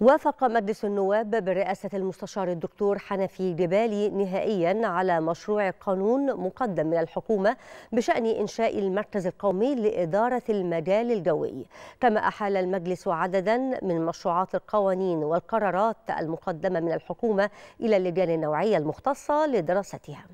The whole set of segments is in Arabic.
وافق مجلس النواب برئاسة المستشار الدكتور حنفي جبالي نهائيا على مشروع قانون مقدم من الحكومة بشأن إنشاء المركز القومي لإدارة المجال الجوي كما أحال المجلس عددا من مشروعات القوانين والقرارات المقدمة من الحكومة إلى اللجان النوعية المختصة لدراستها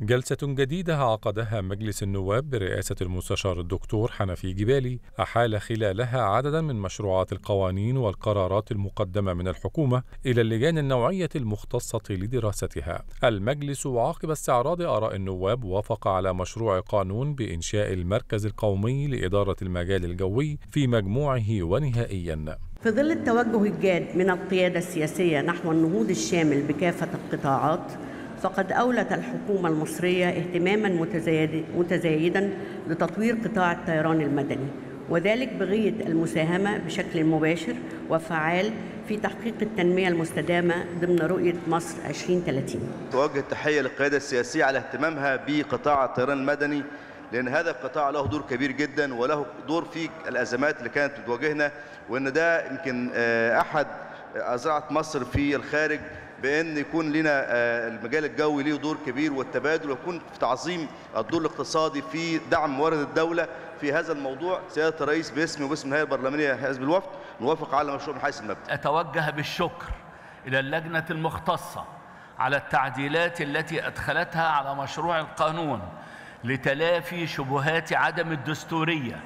جلسة جديدة عقدها مجلس النواب برئاسة المستشار الدكتور حنفي جبالي أحال خلالها عددا من مشروعات القوانين والقرارات المقدمة من الحكومة إلى اللجان النوعية المختصة لدراستها. المجلس عقب استعراض آراء النواب وافق على مشروع قانون بإنشاء المركز القومي لإدارة المجال الجوي في مجموعه ونهائيا. في ظل التوجه الجاد من القيادة السياسية نحو النهوض الشامل بكافة القطاعات فقد أولت الحكومة المصرية اهتماما متزايدا لتطوير قطاع الطيران المدني وذلك بغية المساهمة بشكل مباشر وفعال في تحقيق التنمية المستدامة ضمن رؤية مصر 2030 توجه التحية للقيادة السياسية على اهتمامها بقطاع الطيران المدني لأن هذا القطاع له دور كبير جدا وله دور في الأزمات اللي كانت بتواجهنا وأن ده يمكن آه، أحد أزرعة مصر في الخارج بان يكون لنا آه، المجال الجوي ليه دور كبير والتبادل ويكون في تعظيم الدور الاقتصادي في دعم موارد الدوله في هذا الموضوع سياده الرئيس باسمي وباسم الهيئه البرلمانيه حزب الوفد نوافق على مشروع من حيث المبدا. اتوجه بالشكر الى اللجنه المختصه على التعديلات التي ادخلتها على مشروع القانون لتلافي شبهات عدم الدستوريه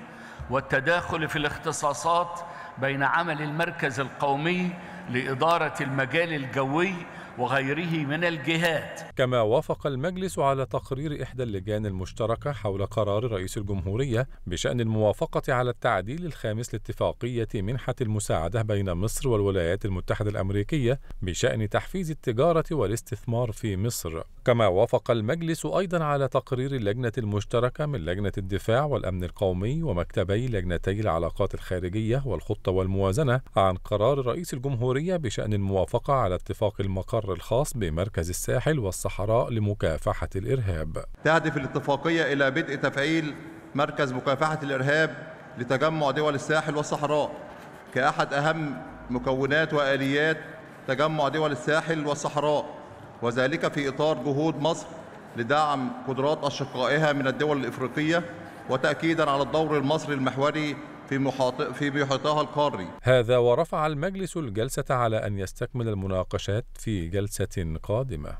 والتداخل في الاختصاصات بين عمل المركز القومي لإدارة المجال الجوي وغيره من الجهات كما وافق المجلس على تقرير إحدى اللجان المشتركة حول قرار رئيس الجمهورية بشأن الموافقة على التعديل الخامس لاتفاقية منحة المساعدة بين مصر والولايات المتحدة الأمريكية بشأن تحفيز التجارة والاستثمار في مصر كما وافق المجلس أيضا على تقرير اللجنة المشتركة من لجنة الدفاع والأمن القومي ومكتبي لجنتي العلاقات الخارجية والخطة والموازنة عن قرار رئيس الجمهورية بشأن الموافقة على اتفاق المقر المستقر الخاص بمركز الساحل والصحراء لمكافحة الإرهاب تهدف الاتفاقية إلى بدء تفعيل مركز مكافحة الإرهاب لتجمع دول الساحل والصحراء كأحد أهم مكونات وآليات تجمع دول الساحل والصحراء وذلك في إطار جهود مصر لدعم قدرات أشقائها من الدول الإفريقية وتأكيداً على الدور المصري المحوري في, محاط... في محيطها القاري هذا ورفع المجلس الجلسة على أن يستكمل المناقشات في جلسة قادمة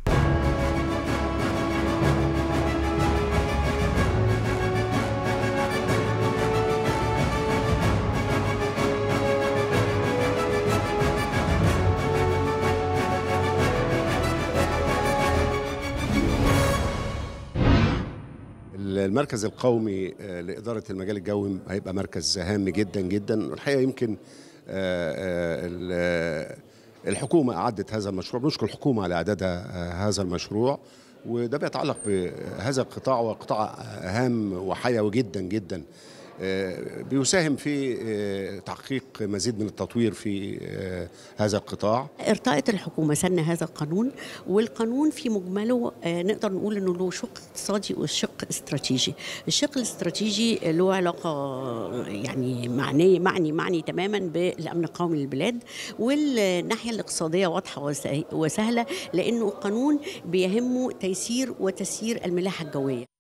المركز القومي آه، لإدارة المجال الجوي هيبقى مركز هام جدا جدا والحقيقة يمكن آه، آه، الحكومة أعدت هذا المشروع بنشكر الحكومة على إعدادها هذا المشروع وده بيتعلق بهذا القطاع وقطاع هام وحيوي جدا جدا آه، بيساهم في آه، تحقيق مزيد من التطوير في آه، هذا القطاع ارتأت الحكومة سن هذا القانون والقانون في مجمله نقدر نقول انه له شق اقتصادي وشق استراتيجي الشق الاستراتيجي له علاقة يعني معني معني معني تماما بالأمن القومي للبلاد والناحية الاقتصادية واضحة وسهلة لأنه القانون بيهمه تيسير وتسيير الملاحة الجوية